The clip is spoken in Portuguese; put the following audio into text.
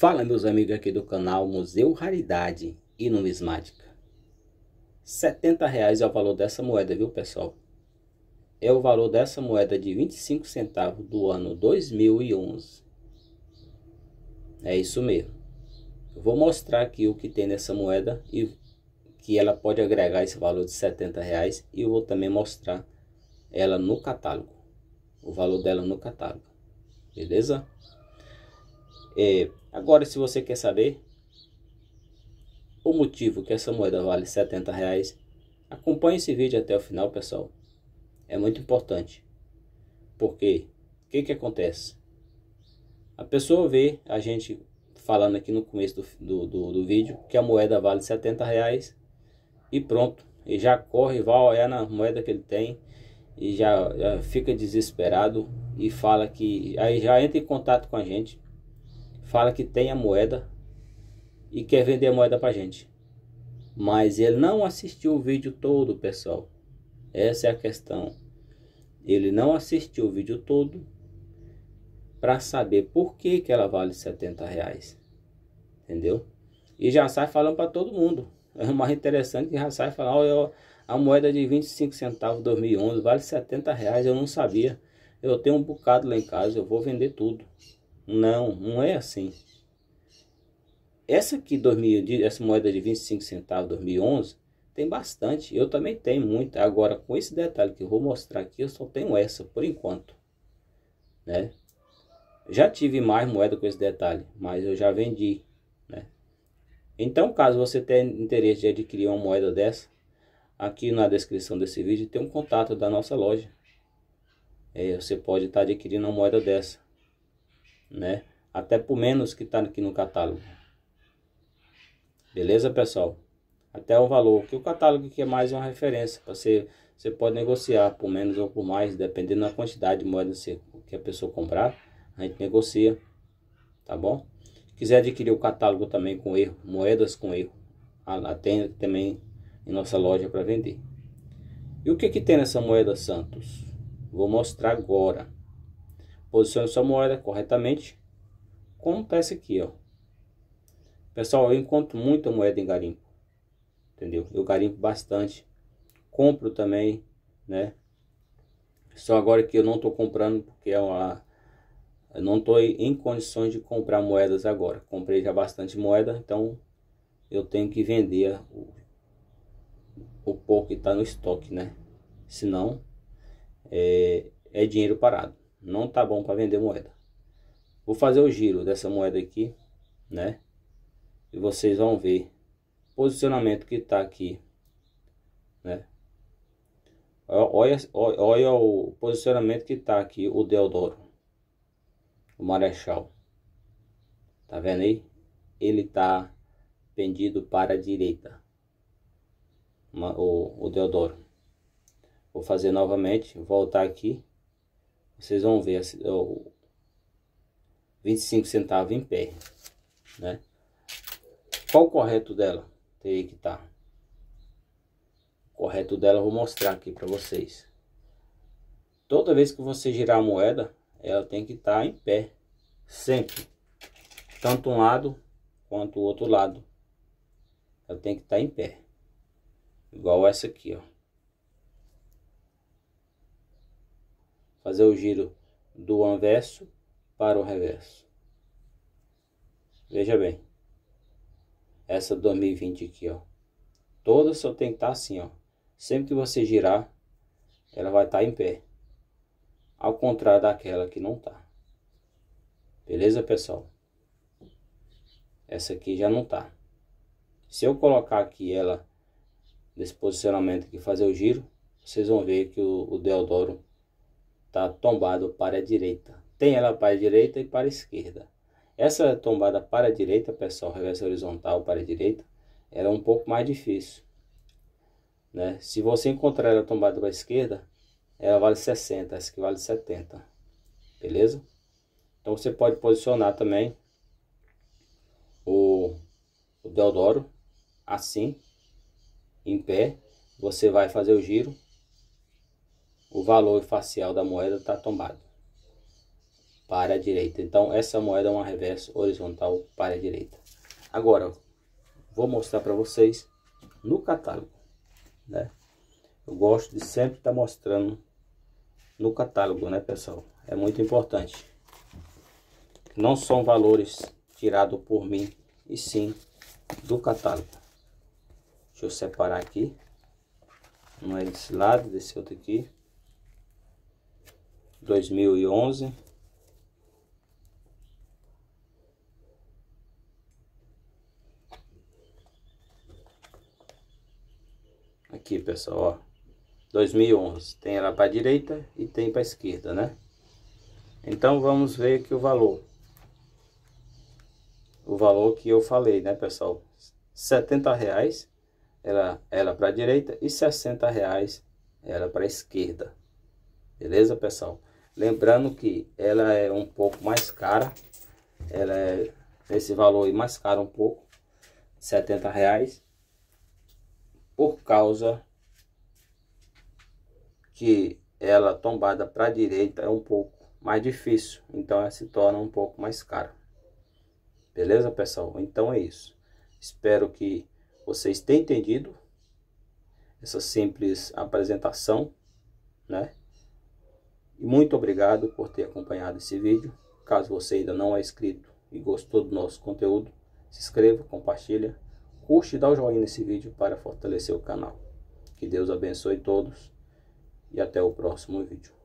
Fala meus amigos aqui do canal Museu Raridade e Numismática. R$ 70 reais é o valor dessa moeda, viu pessoal? É o valor dessa moeda de 25 centavos do ano 2011. É isso mesmo. Eu vou mostrar aqui o que tem nessa moeda e que ela pode agregar esse valor de 70 reais e eu vou também mostrar ela no catálogo. O valor dela no catálogo. Beleza? É, Agora, se você quer saber o motivo que essa moeda vale 70 reais, acompanhe esse vídeo até o final, pessoal. É muito importante. Porque, o que que acontece? A pessoa vê a gente falando aqui no começo do, do, do, do vídeo que a moeda vale 70 reais e pronto. E já corre, vai olhar na moeda que ele tem e já, já fica desesperado e fala que... Aí já entra em contato com a gente fala que tem a moeda e quer vender a moeda para gente. Mas ele não assistiu o vídeo todo, pessoal. Essa é a questão. Ele não assistiu o vídeo todo para saber por que, que ela vale 70 reais. Entendeu? E já sai falando para todo mundo. É mais interessante que já sai falando, a moeda de 25 centavos 2011 vale 70 reais, eu não sabia. Eu tenho um bocado lá em casa, eu vou vender tudo. Não, não é assim. Essa aqui, 2000, essa moeda de 25 centavos, 2011, tem bastante. Eu também tenho muita. Agora, com esse detalhe que eu vou mostrar aqui, eu só tenho essa, por enquanto. Né? Já tive mais moeda com esse detalhe, mas eu já vendi. Né? Então, caso você tenha interesse de adquirir uma moeda dessa, aqui na descrição desse vídeo tem um contato da nossa loja. É, você pode estar tá adquirindo uma moeda dessa né? Até por menos que tá aqui no catálogo. Beleza, pessoal? Até o valor, que o catálogo que é mais uma referência, para você, você pode negociar por menos ou por mais, dependendo da quantidade de moeda que a pessoa comprar, a gente negocia, tá bom? Quiser adquirir o catálogo também com erro, moedas com erro, a, tem também em nossa loja para vender. E o que que tem nessa moeda Santos? Vou mostrar agora. Posicione sua moeda corretamente, como peça aqui, ó. Pessoal, eu encontro muita moeda em garimpo, entendeu? Eu garimpo bastante, compro também, né? Só agora que eu não tô comprando porque é uma... Eu não tô em condições de comprar moedas agora. Comprei já bastante moeda, então eu tenho que vender o, o pouco que está no estoque, né? Senão é, é dinheiro parado não tá bom para vender moeda. Vou fazer o giro dessa moeda aqui, né? E vocês vão ver posicionamento que tá aqui, né? Olha, olha, olha o posicionamento que tá aqui o Deodoro, o Marechal. Tá vendo aí? Ele tá pendido para a direita. O, o Deodoro. Vou fazer novamente, voltar aqui vocês vão ver assim, o 25 centavos em pé, né? Qual o correto dela? Teria que estar. Tá. Correto dela eu vou mostrar aqui para vocês. Toda vez que você girar a moeda, ela tem que estar tá em pé, sempre. Tanto um lado quanto o outro lado. Ela tem que estar tá em pé. Igual essa aqui, ó. fazer o giro do anverso para o reverso. Veja bem, essa 2020 aqui, ó, toda só tem que estar tá assim, ó. Sempre que você girar, ela vai estar tá em pé, ao contrário daquela que não tá. Beleza, pessoal? Essa aqui já não tá. Se eu colocar aqui ela nesse posicionamento aqui, fazer o giro, vocês vão ver que o, o Deodoro está tombado para a direita. Tem ela para a direita e para a esquerda. Essa tombada para a direita, pessoal, reversa horizontal para a direita, ela é um pouco mais difícil. Né? Se você encontrar ela tombada para a esquerda, ela vale 60, essa que vale 70. Beleza? Então você pode posicionar também o, o Deodoro assim, em pé. Você vai fazer o giro o valor facial da moeda está tombado para a direita. Então, essa moeda é uma reversa horizontal para a direita. Agora, vou mostrar para vocês no catálogo, né? Eu gosto de sempre estar tá mostrando no catálogo, né, pessoal? É muito importante. Não são valores tirados por mim, e sim do catálogo. Deixa eu separar aqui. Um é desse lado, desse outro aqui. 2011. Aqui, pessoal, ó. 2011. Tem ela para a direita e tem para a esquerda, né? Então, vamos ver aqui o valor. O valor que eu falei, né, pessoal? 70 reais ela, ela para a direita e 60 reais ela para a esquerda. Beleza, pessoal? Lembrando que ela é um pouco mais cara. Ela é esse valor aí mais caro um pouco. 70 reais. Por causa que ela tombada para a direita é um pouco mais difícil. Então ela se torna um pouco mais cara. Beleza, pessoal? Então é isso. Espero que vocês tenham entendido essa simples apresentação, né? E muito obrigado por ter acompanhado esse vídeo. Caso você ainda não é inscrito e gostou do nosso conteúdo, se inscreva, compartilha, curte e dá o um joinha nesse vídeo para fortalecer o canal. Que Deus abençoe todos e até o próximo vídeo.